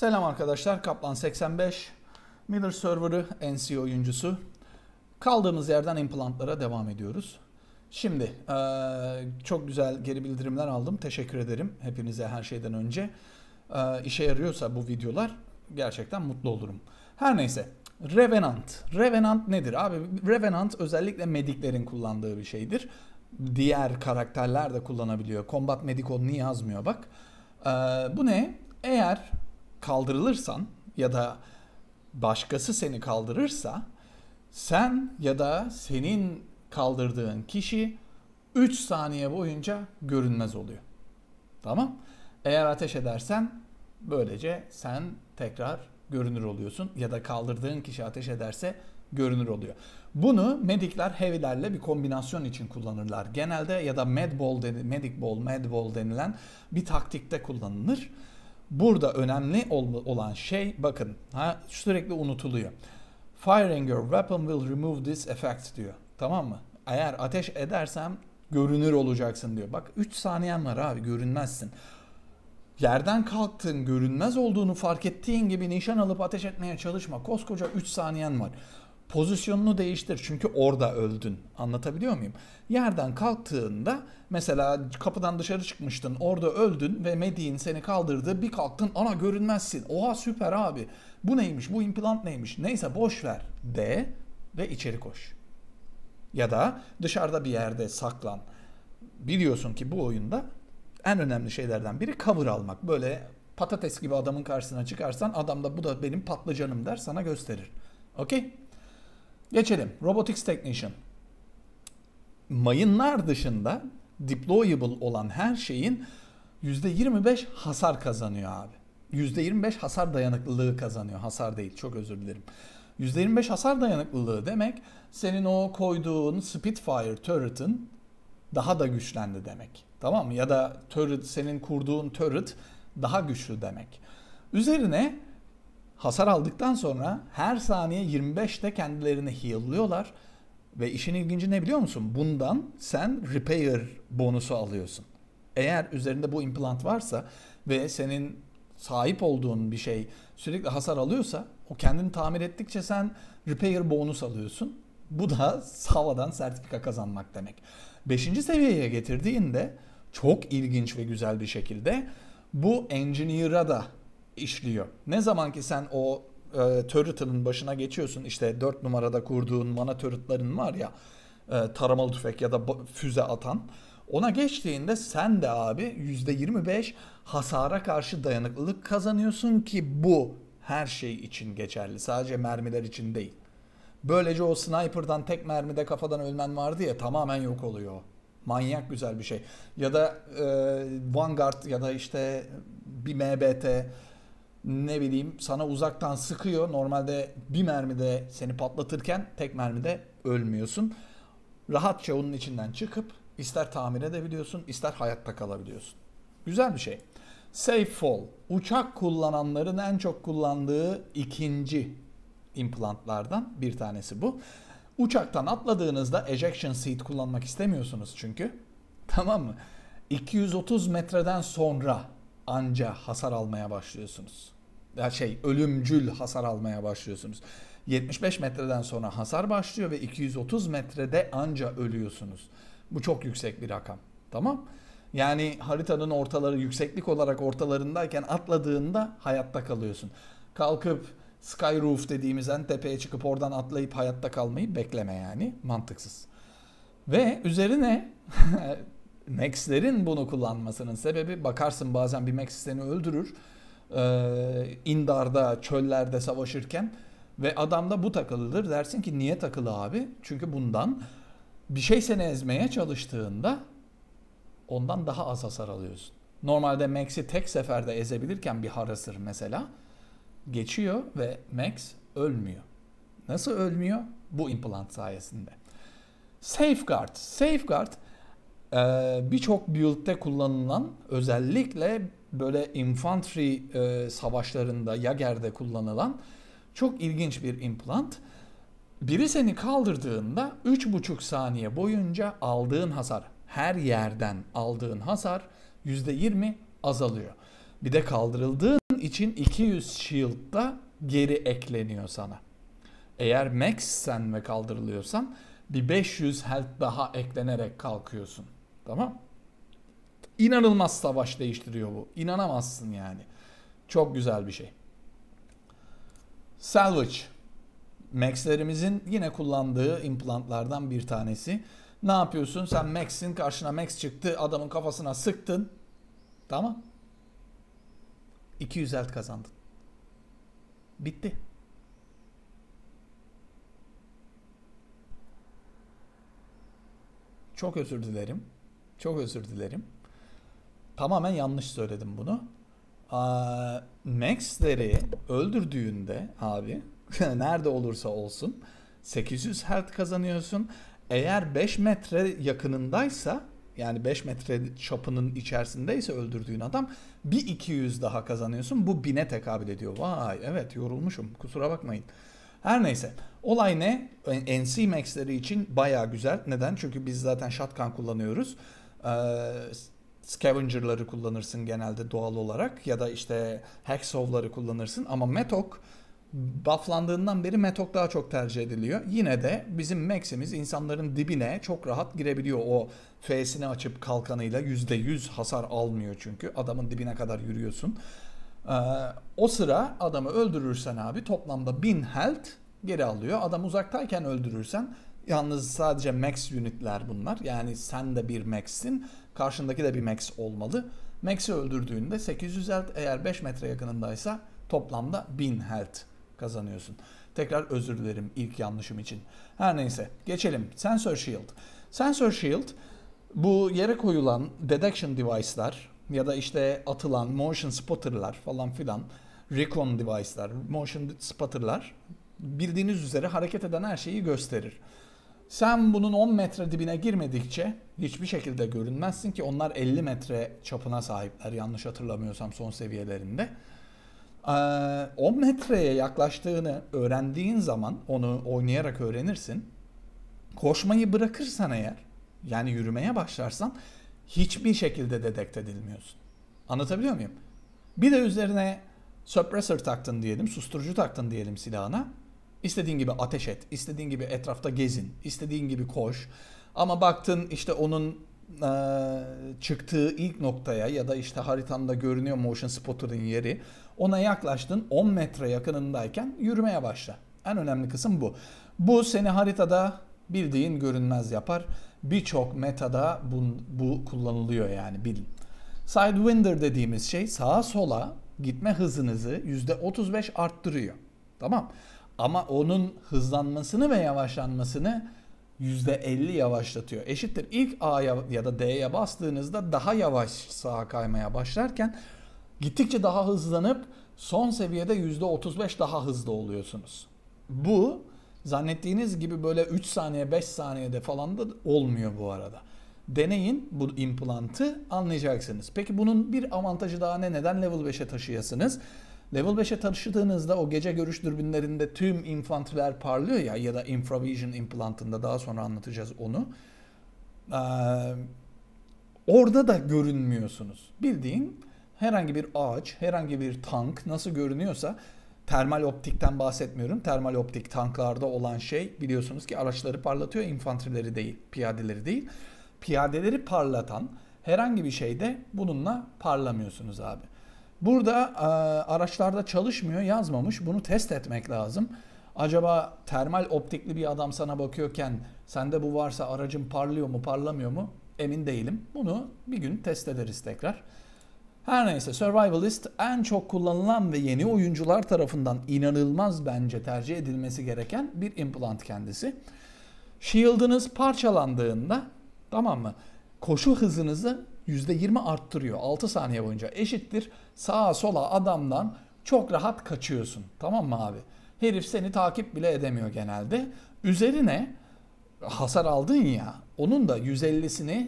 Selam arkadaşlar, Kaplan 85, Miller Server'ı NC oyuncusu. Kaldığımız yerden implantlara devam ediyoruz. Şimdi çok güzel geri bildirimler aldım. Teşekkür ederim hepinize her şeyden önce. işe yarıyorsa bu videolar gerçekten mutlu olurum. Her neyse, Revenant. Revenant nedir abi? Revenant özellikle mediklerin kullandığı bir şeydir. Diğer karakterler de kullanabiliyor. Combat Medic onu yazmıyor bak. bu ne? Eğer kaldırılırsan ya da başkası seni kaldırırsa sen ya da senin kaldırdığın kişi 3 saniye boyunca görünmez oluyor. Tamam? Eğer ateş edersen böylece sen tekrar görünür oluyorsun ya da kaldırdığın kişi ateş ederse görünür oluyor. Bunu medikler heavy'lerle bir kombinasyon için kullanırlar. Genelde ya da med ball, deni, medic ball, med ball denilen bir taktikte kullanılır. Burada önemli olan şey bakın ha, sürekli unutuluyor. Firing your weapon will remove this effect diyor. Tamam mı? Eğer ateş edersem görünür olacaksın diyor. Bak 3 saniyen var abi görünmezsin. Yerden kalktın görünmez olduğunu fark ettiğin gibi nişan alıp ateş etmeye çalışma. Koskoca 3 saniyen var pozisyonunu değiştir. Çünkü orada öldün. Anlatabiliyor muyum? Yerden kalktığında mesela kapıdan dışarı çıkmıştın. Orada öldün ve Medin seni kaldırdı. Bir kalktın ana görünmezsin. Oha süper abi. Bu neymiş? Bu implant neymiş? Neyse boş ver de ve içeri koş. Ya da dışarıda bir yerde saklan. Biliyorsun ki bu oyunda en önemli şeylerden biri cover almak. Böyle patates gibi adamın karşısına çıkarsan adam da bu da benim patlıcanım der sana gösterir. Okey? Geçelim. Robotics Technician. Mayınlar dışında deployable olan her şeyin %25 hasar kazanıyor abi. %25 hasar dayanıklılığı kazanıyor. Hasar değil çok özür dilerim. %25 hasar dayanıklılığı demek senin o koyduğun Spitfire turret'ın daha da güçlendi demek. Tamam mı? Ya da turret senin kurduğun turret daha güçlü demek. Üzerine hasar aldıktan sonra her saniye 25'te kendilerini heal'lıyorlar. Ve işin ilginci ne biliyor musun? Bundan sen repair bonusu alıyorsun. Eğer üzerinde bu implant varsa ve senin sahip olduğun bir şey sürekli hasar alıyorsa o kendini tamir ettikçe sen repair bonus alıyorsun. Bu da havadan sertifika kazanmak demek. Beşinci seviyeye getirdiğinde çok ilginç ve güzel bir şekilde bu engineer'a da işliyor. Ne zaman ki sen o e, turret'ının başına geçiyorsun işte 4 numarada kurduğun mana turret'ların var ya e, taramalı tüfek ya da füze atan. Ona geçtiğinde sen de abi %25 hasara karşı dayanıklılık kazanıyorsun ki bu her şey için geçerli. Sadece mermiler için değil. Böylece o sniper'dan tek mermide kafadan ölmen vardı ya tamamen yok oluyor. Manyak güzel bir şey. Ya da e, Vanguard ya da işte bir MBT ne bileyim sana uzaktan sıkıyor. Normalde bir mermide seni patlatırken tek mermide ölmüyorsun. Rahatça onun içinden çıkıp ister tamir edebiliyorsun, ister hayatta kalabiliyorsun. Güzel bir şey. Safe Fall, uçak kullananların en çok kullandığı ikinci implantlardan bir tanesi bu. Uçaktan atladığınızda ejection seat kullanmak istemiyorsunuz çünkü. Tamam mı? 230 metreden sonra anca hasar almaya başlıyorsunuz. Ya şey ölümcül hasar almaya başlıyorsunuz. 75 metreden sonra hasar başlıyor ve 230 metrede anca ölüyorsunuz. Bu çok yüksek bir rakam. Tamam? Yani haritanın ortaları yükseklik olarak ortalarındayken atladığında hayatta kalıyorsun. Kalkıp sky roof dediğimiz en tepeye çıkıp oradan atlayıp hayatta kalmayı bekleme yani. Mantıksız. Ve üzerine Max'lerin bunu kullanmasının sebebi bakarsın bazen bir Max seni öldürür. Ee, indarda, çöllerde savaşırken ve adamda bu takılıdır. Dersin ki niye takılı abi? Çünkü bundan bir şey seni ezmeye çalıştığında ondan daha az hasar alıyorsun. Normalde Max'i tek seferde ezebilirken bir Harasır mesela geçiyor ve Max ölmüyor. Nasıl ölmüyor? Bu implant sayesinde. Safeguard. Safeguard ee, Birçok build'de kullanılan özellikle böyle infantry e, savaşlarında Yager'de kullanılan çok ilginç bir implant. Biri seni kaldırdığında 3,5 saniye boyunca aldığın hasar, her yerden aldığın hasar %20 azalıyor. Bir de kaldırıldığın için 200 shield da geri ekleniyor sana. Eğer max sen ve kaldırılıyorsan bir 500 health daha eklenerek kalkıyorsun. Tamam. İnanılmaz savaş değiştiriyor bu. İnanamazsın yani. Çok güzel bir şey. Salvage. Max'lerimizin yine kullandığı implantlardan bir tanesi. Ne yapıyorsun? Sen Max'in karşına Max çıktı. Adamın kafasına sıktın. Tamam. 200 elt kazandın. Bitti. Çok özür dilerim. Çok özür dilerim. Tamamen yanlış söyledim bunu. Max'leri öldürdüğünde abi nerede olursa olsun 800 Hz kazanıyorsun. Eğer 5 metre yakınındaysa yani 5 metre çapının içerisindeyse öldürdüğün adam bir 200 daha kazanıyorsun. Bu 1000'e tekabül ediyor. Vay evet yorulmuşum kusura bakmayın. Her neyse olay ne? NC Max'leri için baya güzel. Neden? Çünkü biz zaten shotgun kullanıyoruz. Ee, scavenger'ları kullanırsın genelde doğal olarak ya da işte hexovları kullanırsın ama metok bufflandığından beri metok daha çok tercih ediliyor. Yine de bizim max'imiz insanların dibine çok rahat girebiliyor. O F'sini açıp kalkanıyla %100 hasar almıyor çünkü. Adamın dibine kadar yürüyorsun. Ee, o sıra adamı öldürürsen abi toplamda 1000 health geri alıyor. Adam uzaktayken öldürürsen Yalnız sadece max unitler bunlar. Yani sen de bir max'sin. Karşındaki de bir max olmalı. Max'i öldürdüğünde 800 health eğer 5 metre yakınındaysa toplamda 1000 health kazanıyorsun. Tekrar özür dilerim ilk yanlışım için. Her neyse geçelim. Sensor Shield. Sensor Shield bu yere koyulan detection device'lar ya da işte atılan motion spotter'lar falan filan recon device'lar, motion spotter'lar bildiğiniz üzere hareket eden her şeyi gösterir. Sen bunun 10 metre dibine girmedikçe hiçbir şekilde görünmezsin ki onlar 50 metre çapına sahipler yanlış hatırlamıyorsam son seviyelerinde. 10 ee, metreye yaklaştığını öğrendiğin zaman onu oynayarak öğrenirsin. Koşmayı bırakırsan eğer yani yürümeye başlarsan hiçbir şekilde dedekt edilmiyorsun. Anlatabiliyor muyum? Bir de üzerine suppressor taktın diyelim, susturucu taktın diyelim silahına. İstediğin gibi ateş et, istediğin gibi etrafta gezin, istediğin gibi koş. Ama baktın işte onun e, çıktığı ilk noktaya ya da işte haritanda görünüyor motion spotter'ın yeri. Ona yaklaştın 10 metre yakınındayken yürümeye başla. En önemli kısım bu. Bu seni haritada bildiğin görünmez yapar. Birçok metada bu, bu kullanılıyor yani bilin. Sidewinder dediğimiz şey sağa sola gitme hızınızı %35 arttırıyor. Tamam. Ama onun hızlanmasını ve yavaşlanmasını %50 yavaşlatıyor. Eşittir ilk A'ya ya da D'ye bastığınızda daha yavaş sağa kaymaya başlarken gittikçe daha hızlanıp son seviyede %35 daha hızlı oluyorsunuz. Bu zannettiğiniz gibi böyle 3 saniye 5 saniyede falan da olmuyor bu arada. Deneyin bu implantı anlayacaksınız. Peki bunun bir avantajı daha ne? Neden level 5'e taşıyasınız? Level 5'e taşıdığınızda o gece görüş dürbünlerinde tüm infantiler parlıyor ya ya da infravision implantında daha sonra anlatacağız onu. Ee, orada da görünmüyorsunuz. Bildiğin herhangi bir ağaç, herhangi bir tank nasıl görünüyorsa termal optikten bahsetmiyorum. Termal optik tanklarda olan şey biliyorsunuz ki araçları parlatıyor, infantrileri değil, piyadeleri değil. Piyadeleri parlatan herhangi bir şeyde bununla parlamıyorsunuz abi. Burada e, araçlarda çalışmıyor yazmamış. Bunu test etmek lazım. Acaba termal optikli bir adam sana bakıyorken sende bu varsa aracın parlıyor mu parlamıyor mu emin değilim. Bunu bir gün test ederiz tekrar. Her neyse Survivalist en çok kullanılan ve yeni oyuncular tarafından inanılmaz bence tercih edilmesi gereken bir implant kendisi. Shield'ınız parçalandığında tamam mı? Koşu hızınızı %20 arttırıyor 6 saniye boyunca eşittir sağa sola adamdan çok rahat kaçıyorsun tamam mı abi? Herif seni takip bile edemiyor genelde. Üzerine hasar aldın ya onun da 150'sini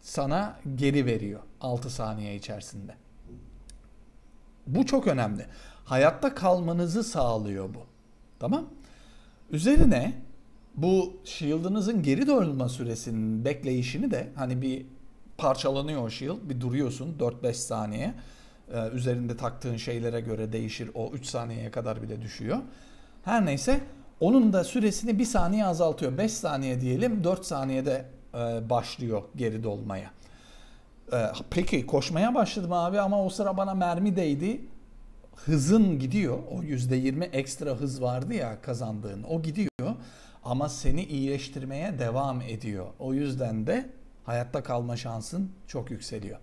sana geri veriyor 6 saniye içerisinde. Bu çok önemli. Hayatta kalmanızı sağlıyor bu. Tamam? Üzerine bu shield'ınızın geri dönme süresinin bekleyişini de hani bir parçalanıyor o shield. Bir duruyorsun 4-5 saniye. Ee, üzerinde taktığın şeylere göre değişir. O 3 saniyeye kadar bile düşüyor. Her neyse onun da süresini 1 saniye azaltıyor. 5 saniye diyelim 4 saniyede e, başlıyor geri dolmaya. E, peki koşmaya başladım abi ama o sıra bana mermi değdi. Hızın gidiyor. O %20 ekstra hız vardı ya kazandığın. O gidiyor ama seni iyileştirmeye devam ediyor. O yüzden de hayatta kalma şansın çok yükseliyor.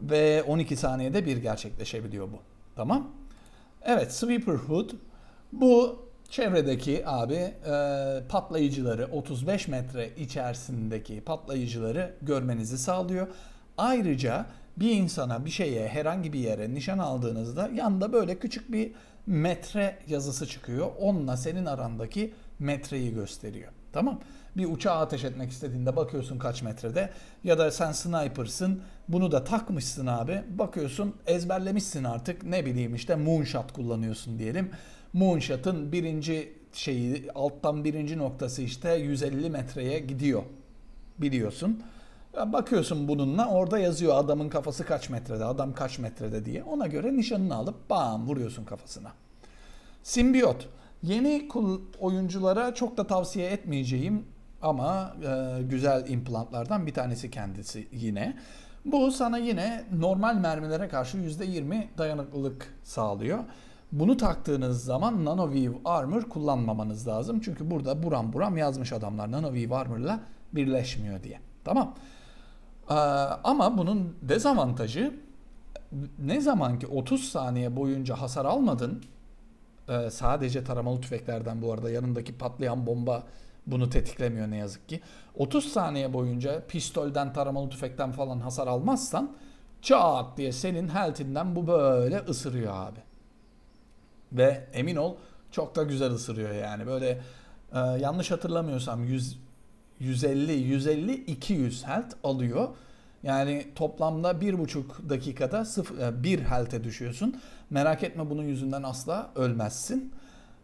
Ve 12 saniyede bir gerçekleşebiliyor bu. Tamam. Evet sweeper hood bu çevredeki abi e, patlayıcıları 35 metre içerisindeki patlayıcıları görmenizi sağlıyor. Ayrıca bir insana bir şeye herhangi bir yere nişan aldığınızda yanında böyle küçük bir metre yazısı çıkıyor. Onunla senin arandaki metreyi gösteriyor. Tamam. Bir uçağa ateş etmek istediğinde bakıyorsun kaç metrede ya da sen sniper'sın bunu da takmışsın abi bakıyorsun ezberlemişsin artık ne bileyim işte moonshot kullanıyorsun diyelim. Moonshot'ın birinci şeyi alttan birinci noktası işte 150 metreye gidiyor biliyorsun. Bakıyorsun bununla orada yazıyor adamın kafası kaç metrede adam kaç metrede diye ona göre nişanını alıp bam vuruyorsun kafasına. Simbiyot Yeni oyunculara çok da tavsiye etmeyeceğim ama e, güzel implantlardan bir tanesi kendisi yine. Bu sana yine normal mermilere karşı %20 dayanıklılık sağlıyor. Bunu taktığınız zaman NanoVive Armor kullanmamanız lazım. Çünkü burada buram buram yazmış adamlar NanoVive Armor'la birleşmiyor diye. Tamam. Ee, ama bunun dezavantajı ne zaman ki 30 saniye boyunca hasar almadın ee, sadece taramalı tüfeklerden bu arada yanındaki patlayan bomba bunu tetiklemiyor ne yazık ki. 30 saniye boyunca pistolden, taramalı tüfekten falan hasar almazsan çat diye senin healthinden bu böyle ısırıyor abi. Ve emin ol çok da güzel ısırıyor yani. Böyle e, yanlış hatırlamıyorsam 100 150 150 200 health alıyor yani toplamda bir buçuk dakikada sıfır, e, bir halte düşüyorsun. Merak etme bunun yüzünden asla ölmezsin.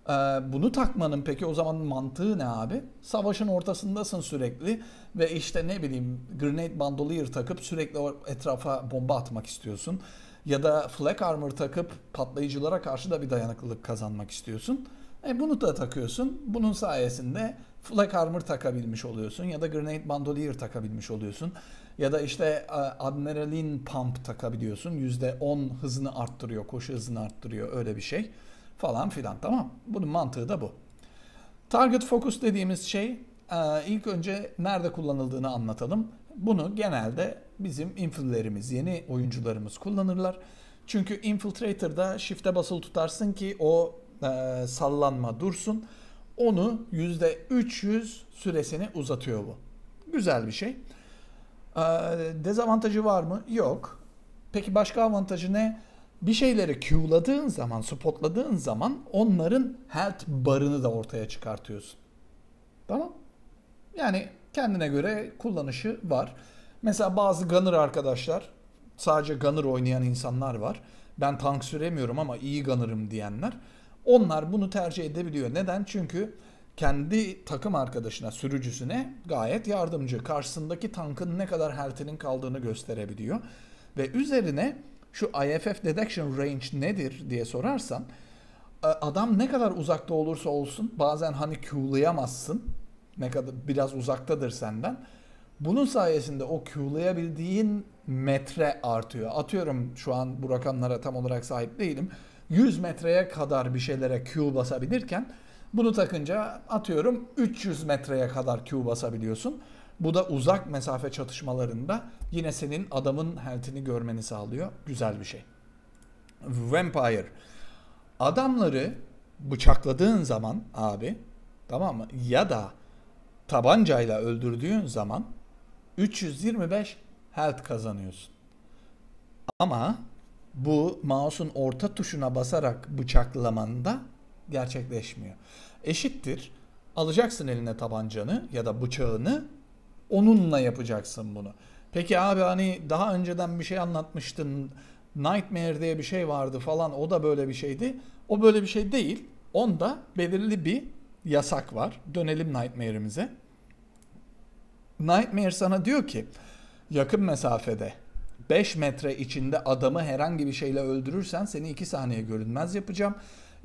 E, bunu takmanın peki o zaman mantığı ne abi? Savaşın ortasındasın sürekli ve işte ne bileyim grenade bandolier takıp sürekli etrafa bomba atmak istiyorsun. Ya da flak armor takıp patlayıcılara karşı da bir dayanıklılık kazanmak istiyorsun. E bunu da takıyorsun. Bunun sayesinde flak armor takabilmiş oluyorsun ya da grenade bandolier takabilmiş oluyorsun. Ya da işte e, adrenalin pump takabiliyorsun. yüzde %10 hızını arttırıyor, koşu hızını arttırıyor öyle bir şey falan filan tamam. Bunun mantığı da bu. Target focus dediğimiz şey e, ilk önce nerede kullanıldığını anlatalım. Bunu genelde bizim infilerimiz, yeni oyuncularımız kullanırlar. Çünkü infiltrator'da shift'e basılı tutarsın ki o e, sallanma dursun. Onu %300 süresini uzatıyor bu. Güzel bir şey. Ee, dezavantajı var mı? Yok. Peki başka avantajı ne? Bir şeyleri Q'ladığın zaman, spotladığın zaman onların health barını da ortaya çıkartıyorsun. Tamam? Yani kendine göre kullanışı var. Mesela bazı gunner arkadaşlar, sadece gunner oynayan insanlar var. Ben tank süremiyorum ama iyi gunner'ım diyenler. Onlar bunu tercih edebiliyor. Neden? Çünkü kendi takım arkadaşına, sürücüsüne gayet yardımcı. Karşısındaki tankın ne kadar hertinin kaldığını gösterebiliyor. Ve üzerine şu IFF detection range nedir diye sorarsan e, adam ne kadar uzakta olursa olsun bazen hani Q'layamazsın. Ne kadar biraz uzaktadır senden. Bunun sayesinde o Q'layabildiğin metre artıyor. Atıyorum şu an bu rakamlara tam olarak sahip değilim. 100 metreye kadar bir şeylere Q basabilirken bunu takınca atıyorum 300 metreye kadar Q basabiliyorsun. Bu da uzak mesafe çatışmalarında yine senin adamın health'ini görmeni sağlıyor. Güzel bir şey. Vampire. Adamları bıçakladığın zaman abi tamam mı? Ya da tabancayla öldürdüğün zaman 325 health kazanıyorsun. Ama bu mouse'un orta tuşuna basarak bıçaklamanda gerçekleşmiyor. Eşittir. Alacaksın eline tabancanı ya da bıçağını onunla yapacaksın bunu. Peki abi hani daha önceden bir şey anlatmıştın. Nightmare diye bir şey vardı falan o da böyle bir şeydi. O böyle bir şey değil. Onda belirli bir yasak var. Dönelim Nightmare'imize. Nightmare sana diyor ki yakın mesafede 5 metre içinde adamı herhangi bir şeyle öldürürsen seni 2 saniye görünmez yapacağım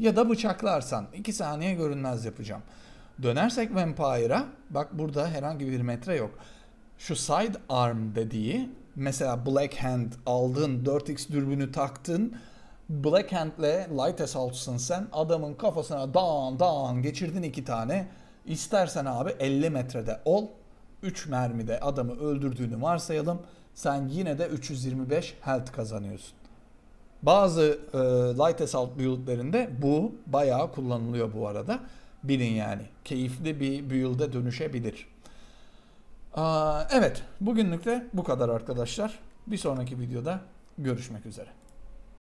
ya da bıçaklarsan 2 saniye görünmez yapacağım. Dönersek Vampire'a bak burada herhangi bir metre yok. Şu side arm dediği mesela Black Hand aldın 4x dürbünü taktın Black Hand'le Light Assault'sın sen adamın kafasına dağın dağın geçirdin iki tane İstersen abi 50 metrede ol 3 mermide adamı öldürdüğünü varsayalım sen yine de 325 health kazanıyorsun. Bazı e, light assault build'lerinde bu bayağı kullanılıyor bu arada. Bilin yani. Keyifli bir build'e dönüşebilir. Aa, evet. Bugünlük de bu kadar arkadaşlar. Bir sonraki videoda görüşmek üzere.